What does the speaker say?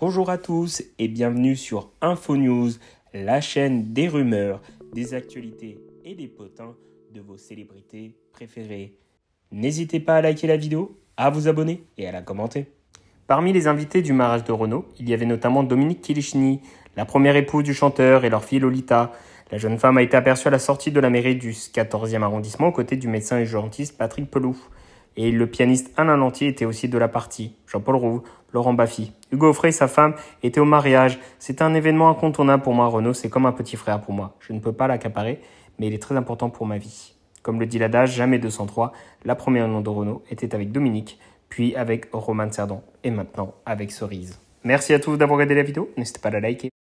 Bonjour à tous et bienvenue sur InfoNews, la chaîne des rumeurs, des actualités et des potins de vos célébrités préférées. N'hésitez pas à liker la vidéo, à vous abonner et à la commenter. Parmi les invités du mariage de Renault, il y avait notamment Dominique Kilichny, la première épouse du chanteur et leur fille Lolita. La jeune femme a été aperçue à la sortie de la mairie du 14e arrondissement aux côtés du médecin et urgentiste Patrick Pelou. Et le pianiste Alain Lantier était aussi de la partie. Jean-Paul Rouve, Laurent Baffy. Hugo Offray, sa femme, était au mariage. C'est un événement incontournable pour moi, Renaud. C'est comme un petit frère pour moi. Je ne peux pas l'accaparer, mais il est très important pour ma vie. Comme le dit l'adage, jamais 203, la première nom de Renaud était avec Dominique, puis avec Roman Cerdan, et maintenant avec Cerise. Merci à tous d'avoir regardé la vidéo. N'hésitez pas à la liker.